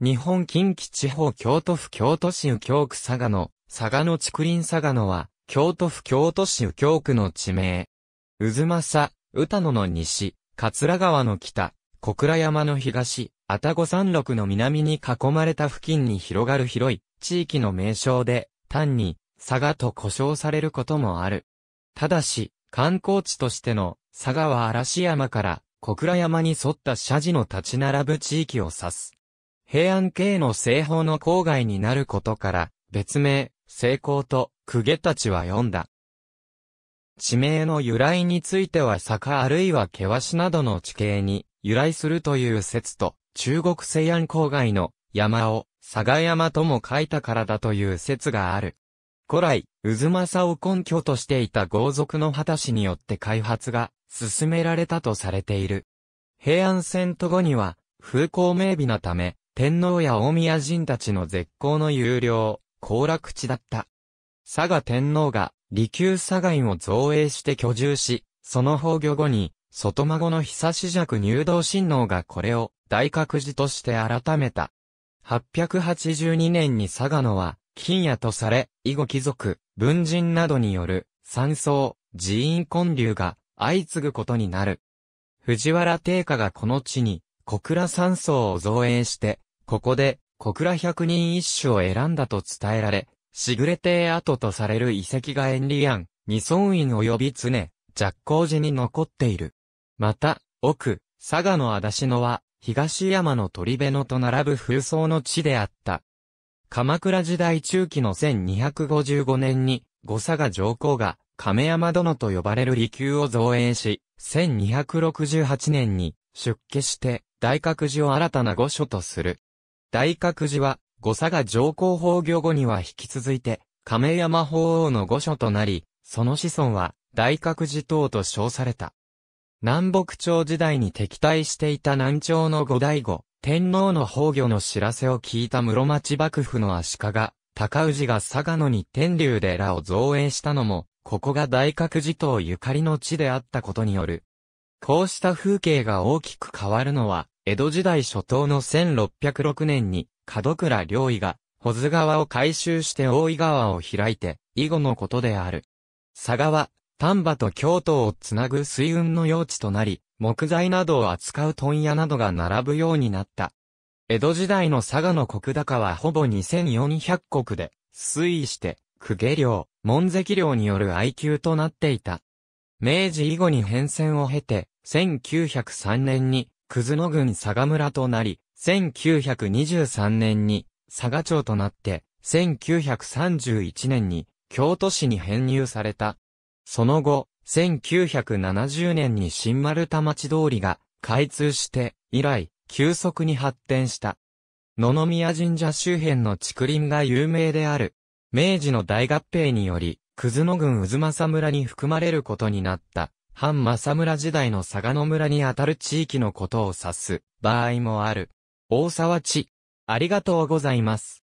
日本近畿地方京都府京都市右京区佐賀の、佐賀の竹林佐賀野は、京都府京都市右京区の地名。渦政、歌野の西、桂川の北、小倉山の東、愛宕山麓の南に囲まれた付近に広がる広い地域の名称で、単に、佐賀と呼称されることもある。ただし、観光地としての佐賀は嵐山から小倉山に沿った社寺の立ち並ぶ地域を指す。平安系の西方の郊外になることから、別名、成功と、公家たちは読んだ。地名の由来については坂あるいは険しなどの地形に由来するという説と、中国西安郊外の山を、佐賀山とも書いたからだという説がある。古来、渦政を根拠としていた豪族の旗氏によって開発が進められたとされている。平安戦と後には、風光明媚なため、天皇や大宮人たちの絶好の有料、行楽地だった。佐賀天皇が、利休佐賀院を造営して居住し、その崩御後に、外孫の久し弱入道親王がこれを、大覚寺として改めた。882年に佐賀野は、金屋とされ、以後貴族、文人などによる、山荘、寺院建立が、相次ぐことになる。藤原定家がこの地に、小倉山荘を造営して、ここで、小倉百人一首を選んだと伝えられ、しぐれて跡とされる遺跡が遠利庵、二尊院及び常、若光寺に残っている。また、奥、佐賀の足立野は、東山の鳥辺野と並ぶ風葬の地であった。鎌倉時代中期の1255年に、五佐賀上皇が、亀山殿と呼ばれる離宮を造営し、1268年に、出家して、大覚寺を新たな御所とする。大覚寺は、五佐が上皇崩御後には引き続いて、亀山法王の御所となり、その子孫は、大覚寺等と称された。南北朝時代に敵対していた南朝の五代後、天皇の崩御の知らせを聞いた室町幕府の足利、高氏が佐賀野に天竜寺を造営したのも、ここが大覚寺等ゆかりの地であったことによる。こうした風景が大きく変わるのは、江戸時代初頭の1606年に、門倉良医が、保津川を改修して大井川を開いて、以後のことである。佐川、丹波と京都をつなぐ水運の用地となり、木材などを扱う問屋などが並ぶようになった。江戸時代の佐賀の国高はほぼ2400国で、推移して、区家領、門関領による愛求となっていた。明治以後に変遷を経て、1903年に葛野郡佐賀村となり、1923年に佐賀町となって、1931年に京都市に編入された。その後、1970年に新丸田町通りが開通して、以来、急速に発展した。野々宮神社周辺の竹林が有名である。明治の大合併により、葛野郡渦政村に含まれることになった。反政村時代の峨野村にあたる地域のことを指す場合もある。大沢地。ありがとうございます。